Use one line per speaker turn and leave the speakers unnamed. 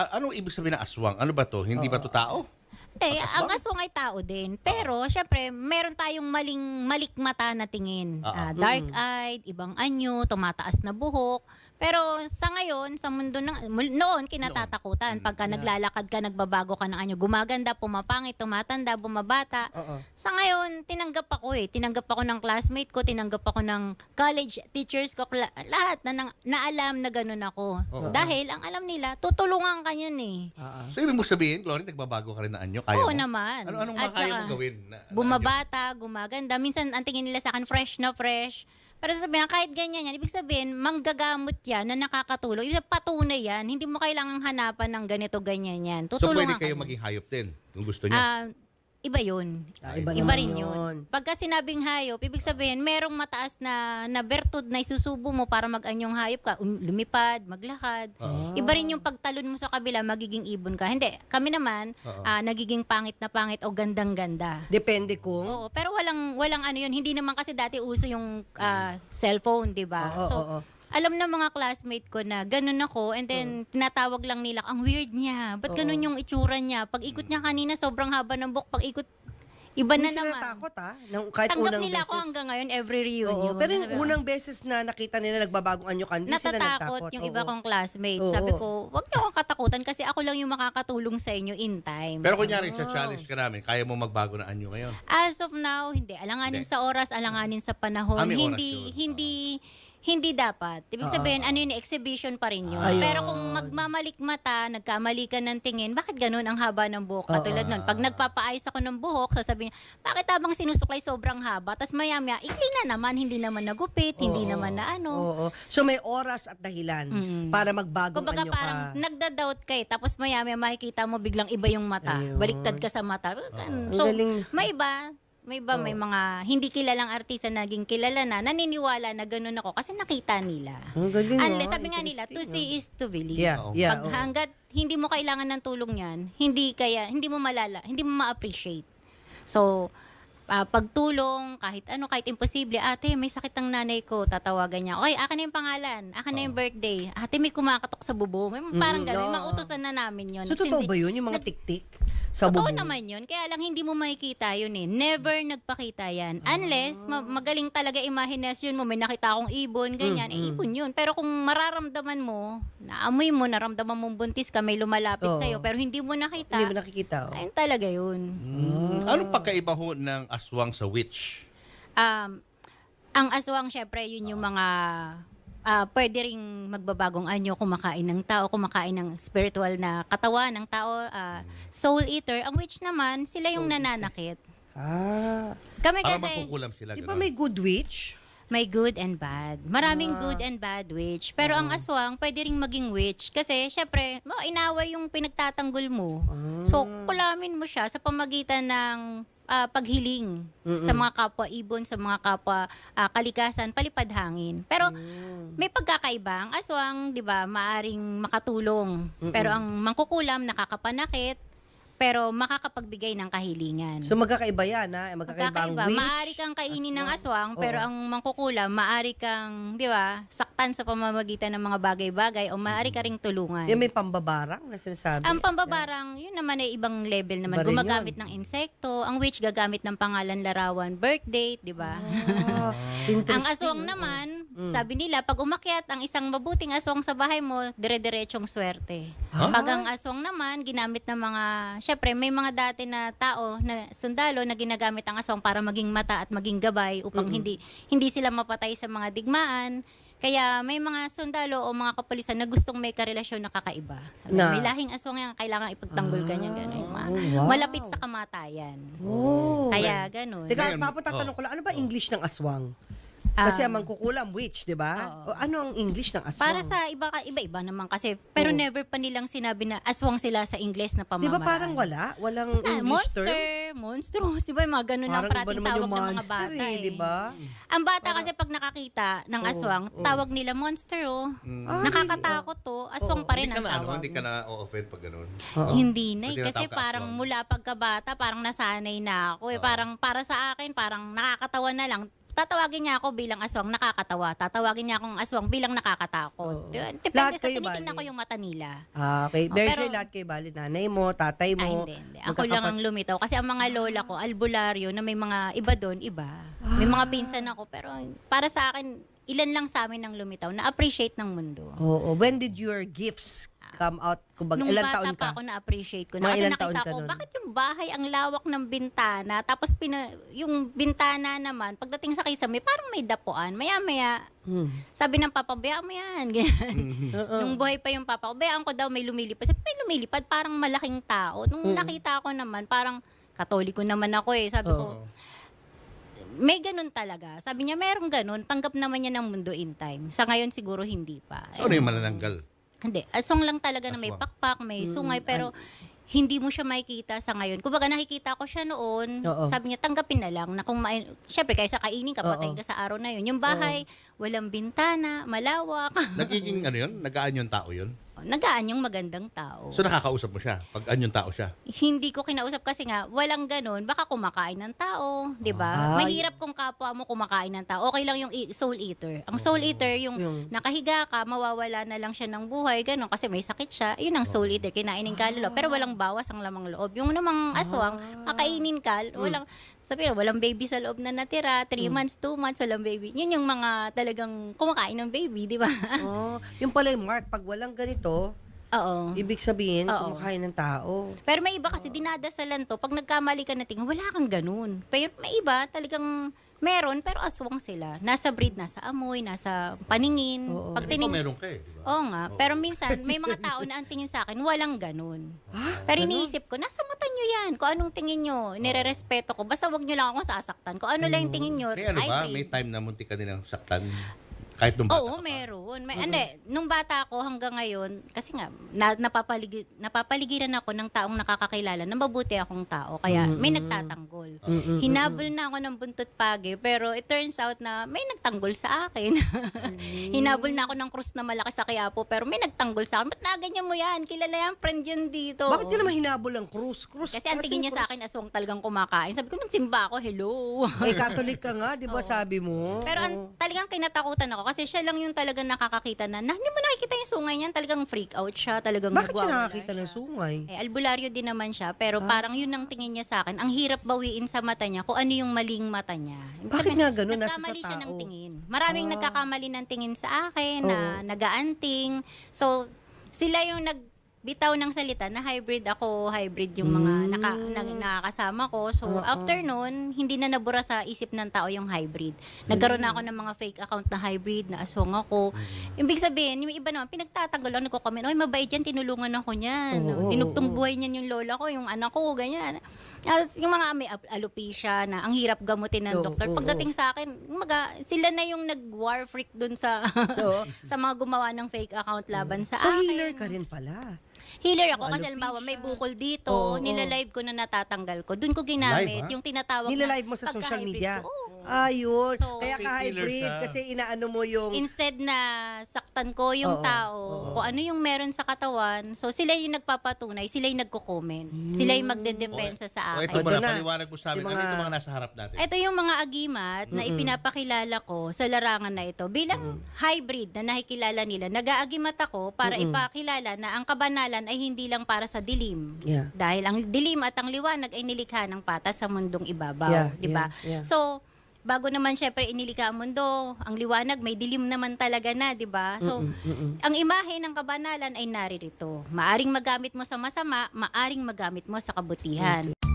A- ano ibig sabihin ng aswang? Ano ba to? Hindi ba to tao?
Eh, ang aswang ay tao din. Pero, syempre, meron tayong maling, malikmata na tingin. Ah, ah, ah. dark-eyed, ibang anyo, tumataas na buhok. Pero sa ngayon, sa mundo ng noon kinatatakutan noon. pagka yeah. Mm-hmm. naglalakad ka, nagbabago ka ng anyo, gumaganda, pumapangit, tumatanda, bumabata. Uh-uh. Sa ngayon, tinanggap ako eh. Tinanggap ako ng classmate ko, tinanggap ako ng college teachers ko, lahat na nang, naalam na ganun ako. Uh-huh. Dahil ang alam nila, tutulungan ka yun eh.
Uh-huh. So ibig mo sabihin, Glory, nagbabago ka rin ng anyo, kaya Oo mo?
naman. Ano anong At kaya mo gawin? Na, bumabata, gumaganda. Minsan ang tingin nila sa akin fresh na fresh. Pero sabihin, kahit ganyan yan, ibig sabihin, manggagamot yan na nakakatulong. Ibig sabihin, patunay yan. Hindi mo kailangang hanapan ng ganito, ganyan yan. Tutulungan so, pwede kayo
kami. maging hayop din kung gusto niyo? Uh, ah,
iba yun.
Ah, iba, iba rin yun. yun.
Pagka sinabing hayop, ibig sabihin, merong mataas na, na bertud na isusubo mo para mag-anyong hayop ka, um, lumipad, maglakad. uh Iba rin yung pagtalon mo sa kabila, magiging ibon ka. Hindi, kami naman, uh uh, nagiging pangit na pangit o gandang-ganda.
Depende kung? Oo,
pero walang, walang ano yun. Hindi naman kasi dati uso yung uh, cellphone, di ba? Uh-huh. So, uh-huh alam na mga classmate ko na ganun ako and then mm. tinatawag lang nila, ang weird niya, but ganun yung itsura niya? Pag ikot mm. niya kanina, sobrang haba ng buhok. Pag ikot Iba Hindi na sila naman. takot ha. Ah, nung, kahit Tanggap unang nila beses. ako hanggang ngayon every reunion. Oo, pero yung unang beses
na nakita nila nagbabagong anyo kandi, sila natakot. yung oo. iba kong classmates.
Oo. Sabi ko, wag niyo akong katakutan kasi ako lang yung makakatulong sa inyo in time. Pero kunyari, so, oh. Ah. challenge
ka namin, kaya mo magbago na anyo ngayon?
As of now, hindi. Alanganin hindi. sa oras, alanganin sa panahon. hindi, ah, oras hindi, oh hindi dapat. Ibig ah. sabihin, ano yun, exhibition pa rin yun. Ayun. Pero kung magmamalik nagkamali ka ng tingin, bakit ganun ang haba ng buhok? Ah. Katulad nun, pag nagpapaayos ako ng buhok, sasabihin niya, bakit habang sinusuklay sobrang haba? Tapos maya-maya, ikli na naman, hindi naman nagupit, hindi naman na ano. Oo.
So may oras at dahilan mm. para magbagong Kumbaga anyo parang
nagda-doubt kay, eh. Tapos maya maya makikita mo biglang iba yung mata. Ayun. Baliktad ka sa mata. Gan- So, galing. may iba. May ba oh. may mga hindi kilalang artista naging kilala na naniniwala na ganun ako kasi nakita nila. Ang galing. Unless, oh. sabi nga nila, to see oh. is to believe. Yeah, yeah, Pag oh. hanggat hindi mo kailangan ng tulong yan, hindi kaya hindi mo malala, hindi mo ma-appreciate. So, uh, pagtulong, kahit ano, kahit imposible. Ate, may sakit ang nanay ko, tatawagan niya. Okay, akin na yung pangalan, akin na yung oh. birthday. Ate, may kumakatok sa bubo. May parang mm, gano'n, yeah. mautosan na namin yun. So, totoo
ba yun, yung mga tiktik? Sa totoo bubo? naman
yun, kaya lang hindi mo makikita yun eh. Never mm. nagpakita yan. Unless, ma- ah. magaling talaga imahinasyon mo, may nakita akong ibon, ganyan, mm, eh, ibon yun. Pero kung mararamdaman mo, naamoy mo, naramdaman mong buntis ka, may lumalapit oh. sa'yo, pero hindi mo nakita. Hindi mo nakikita. Oh. Ayun talaga yun.
Mm. Anong pagkaiba ho ng aswang sa witch?
Um, ang aswang, syempre, yun yung mga uh, pwede ring magbabagong anyo, kumakain ng tao, kumakain ng spiritual na katawan ng tao, uh, soul eater. Ang witch naman, sila yung soul nananakit. Eater.
Ah. Kami kasi, sila. Di ba may
good witch? May good and bad. Maraming ah. good and bad witch. Pero ah. ang aswang, pwede ring maging witch. Kasi, syempre, mo, oh, inaway yung pinagtatanggol mo. Ah. So, kulamin mo siya sa pamagitan ng uh, paghiling Mm-mm. sa mga kapwa ibon, sa mga kapwa uh, kalikasan, palipad hangin. Pero mm. may pagkakaiba. Ang aswang, 'di ba, maaring makatulong, Mm-mm. pero ang mangkukulam nakakapanakit, pero makakapagbigay ng kahilingan. So magkakaiba
yan, ha? Magkakaiba, magkakaiba. ang witch. Maari
kang kainin aswang. ng aswang, pero Oo. ang mangkukulam, maari kang, di ba, saktan sa pamamagitan ng mga bagay-bagay o maari ka mm-hmm. ring tulungan. Yan may
pambabarang na sinasabi.
Ang pambabarang, yan. yun naman ay ibang level naman. Iba Gumagamit ng insekto. Ang witch gagamit ng pangalan, larawan, birthday, di ba? Ah, ang aswang naman, Mm. Sabi nila, pag umakyat ang isang mabuting aswang sa bahay mo, dire-diretsong swerte. Huh? Pag ang aswang naman, ginamit ng mga, syempre may mga dati na tao, na sundalo na ginagamit ang aswang para maging mata at maging gabay upang mm-hmm. hindi hindi sila mapatay sa mga digmaan. Kaya may mga sundalo o mga kapulisan na gustong may karelasyon na kakaiba. Na. May lahing aswang yan, kailangan ipagtanggol ah, ka niya. Ganun, wow. Malapit sa kamatayan. Oh. Kaya ganun. Teka, papunta tanong oh. ko lang, ano ba oh. English ng aswang? Kasi um, ang mangkukulam witch,
'di ba? Oo. Ano ang English ng aswang? Para sa
iba iba-iba naman kasi. Pero Oo. never pa nilang sinabi na aswang sila sa English na pamamaraan. 'Di ba parang wala? Walang Ah, English monster, term? monstrous, 'di ba? Yung mga ganun ang parating tawag yung ng mga bata. Eh, eh, 'di ba? Ang bata kasi pag nakakita ng aswang, tawag nila monster oh. Ah, Nakakatakot to. Oh. Aswang pa rin ang na, ano, tawag. hindi ka
na offend pag ganun. Hindi na eh. Kasi tinatawag parang aswang. mula
pagkabata, parang nasanay na ako eh. Parang para sa akin, parang nakakatawa na lang tatawagin niya ako bilang aswang nakakatawa. Tatawagin niya akong aswang bilang nakakatakot. Oo. Depende lahat sa kayo tinitingnan ko yung mata nila.
Ah, okay. Oh, Very pero- sure lahat kayo bali. Nanay mo, tatay mo. Ay, hindi, hindi.
Ako lang ang lumitaw. Kasi ang mga lola ko, albularyo, na may mga iba doon, iba. May mga ah. pinsan ako. Pero para sa akin, ilan lang sa amin ang lumitaw na appreciate ng mundo.
Oo. When did your gifts come out? Kung Nung ilang bata taon pa ako
na-appreciate ko na. Mga Kasi ilang taon ka ko, nun? bakit yung bahay ang lawak ng bintana, tapos pina, yung bintana naman, pagdating sa may parang may dapuan. Maya-maya, Hmm. sabi ng papa, bayaan mo yan. Ganyan. Mm-hmm. Nung buhay pa yung papa ko, bayaan ko daw may lumilipad. Sabi, may lumilipad, parang malaking tao. Nung mm-hmm. nakita ko naman, parang katoliko naman ako eh. Sabi ko, may ganun talaga. Sabi niya, meron ganun. Tanggap naman niya ng mundo in time. Sa ngayon siguro hindi pa. So, ano yung malananggal? Hindi, asong ah, lang talaga aswang. na may pakpak, may mm, sungay, mm, pero ay- hindi mo siya makikita sa ngayon. Kumbaga nakikita ko siya noon, Oo. sabi niya tanggapin na lang na kung main, syempre kaysa kainin ka patay ka sa araw na yun. Yung bahay, Oo. walang bintana, malawak. Nagiging
ano yun? Nagaan yung tao yun?
Nagaan yung magandang tao. So
nakakausap mo siya? Pag yung tao siya?
Hindi ko kinausap kasi nga, walang ganun. Baka kumakain ng tao, di ba? Ah. Mahirap kung kapwa mo kumakain ng tao. Okay lang yung soul eater. Ang soul oh. eater, yung, yung nakahiga ka, mawawala na lang siya ng buhay, ganun, kasi may sakit siya. Yun ang soul oh. eater, kinain ng kaluluwa. Pero walang ah. bawas ang lamang loob. Yung namang aswang, ah. kakainin ka, walang... Mm sabi nila, walang baby sa loob na natira, 3 mm. months, 2 months, walang baby. Yun yung mga talagang kumakain ng baby, di ba? oh, yung pala yung Mark, pag walang ganito, Oo. Ibig sabihin, Oo. kumakain ng tao. Pero may iba kasi Oo. Ah. dinadasalan to. Pag nagkamali ka na tingin, wala kang ganun. Pero may iba talagang Meron, pero aswang sila. Nasa breed, nasa amoy, nasa paningin. Oo. Pag tining... meron ka eh, di ba? Oo nga. Oo. Pero minsan, may mga tao na ang tingin sa akin, walang ganun. Ha? Ah, pero Ganun? iniisip ko, nasa mata nyo yan. Kung anong tingin nyo, nirerespeto ko. Basta wag nyo lang ako sasaktan. Kung ano lang yung hmm. tingin nyo, May ano ba? May
time na munti ka nilang saktan. Kahit nung bata
Oo, ka meron. May, hindi, nung bata ako hanggang ngayon, kasi nga, na, napapaligid, napapaligiran ako ng taong nakakakilala na mabuti akong tao. Kaya may nagtatanggol. Hinabol na ako ng buntot pagi, pero it turns out na may nagtanggol sa akin. Hinabol na ako ng krus na malaki sa Quiapo, pero may nagtanggol sa akin. Ba't naganyan mo yan? Kilala yan, friend yan dito. Bakit ka naman
hinabol ang krus?
Krus Kasi ang ano tingin niya sa akin, aswang talagang kumakain. Sabi ko, nagsimba ako, hello. Eh, Catholic ka nga, di ba sabi mo? Pero ang, talagang kinatakutan ako kasi siya lang yung talagang nakakakita na, na hindi mo nakikita yung sungay niyan, talagang freak out siya, talagang Bakit siya nakakita
siya. ng sungay? Eh,
albularyo din naman siya, pero ah. parang yun ang tingin niya sa akin. Ang hirap bawiin sa mata niya kung ano yung maling mata niya. Ibig Bakit sabihin, nga ganun? Nasa sa tao. siya ng tingin. Maraming ah. nagkakamali ng tingin sa akin, oh. na nagaanting. So, sila yung nag bitaw ng salita na hybrid ako, hybrid yung mga mm. naka, na, nakakasama ko. So, Uh-oh. after noon, hindi na nabura sa isip ng tao yung hybrid. Hmm. Nagkaroon na ako ng mga fake account na hybrid, na aswang ako. Hmm. Ibig sabihin, yung iba naman, pinagtatanggol ako, nagko-comment, oy, mabait yan, tinulungan ako niyan. Oh, Dinugtong buhay niyan yung lola ko, yung anak ko, ganyan. As, yung mga may alopecia na ang hirap gamutin ng oh, doktor. Pagdating sa akin, maga, sila na yung nag-war freak dun sa, sa mga gumawa ng fake account laban hmm. sa so, akin. So, healer ka
rin pala.
Healer ako kasi halimbawa may bukol dito, Oo, oo. nilalive ko na natatanggal ko. Doon ko ginamit Live, yung tinatawag Nilalive mo sa social media? ko. Ah, yun. So, Kaya ka-hybrid siya. kasi inaano mo yung... Instead na saktan ko yung Oo, tao, oo. kung ano yung meron sa katawan, so sila yung nagpapatunay, sila yung nagko-comment. Sila yung hmm. magdedepensa sa oh, akin. ito Ito muna, na. paliwanag
mo sa amin. Yung mga- Ano mga nasa harap natin? Ito
yung mga agimat na ipinapakilala ko sa larangan na ito. Bilang hybrid na nakikilala nila, nag-aagimat ako para ipakilala na ang kabanalan ay hindi lang para sa dilim. Yeah. Dahil ang dilim at ang liwanag ay nilikha ng patas sa mundong ibabaw, Yeah, 'di ba? yeah, yeah. So, bago naman syempre inilika ang mundo, ang liwanag may dilim naman talaga na, 'di ba? So, mm-mm, mm-mm. ang imahe ng kabanalan ay naririto. Maaring magamit mo sa masama, maaring magamit mo sa kabutihan. mm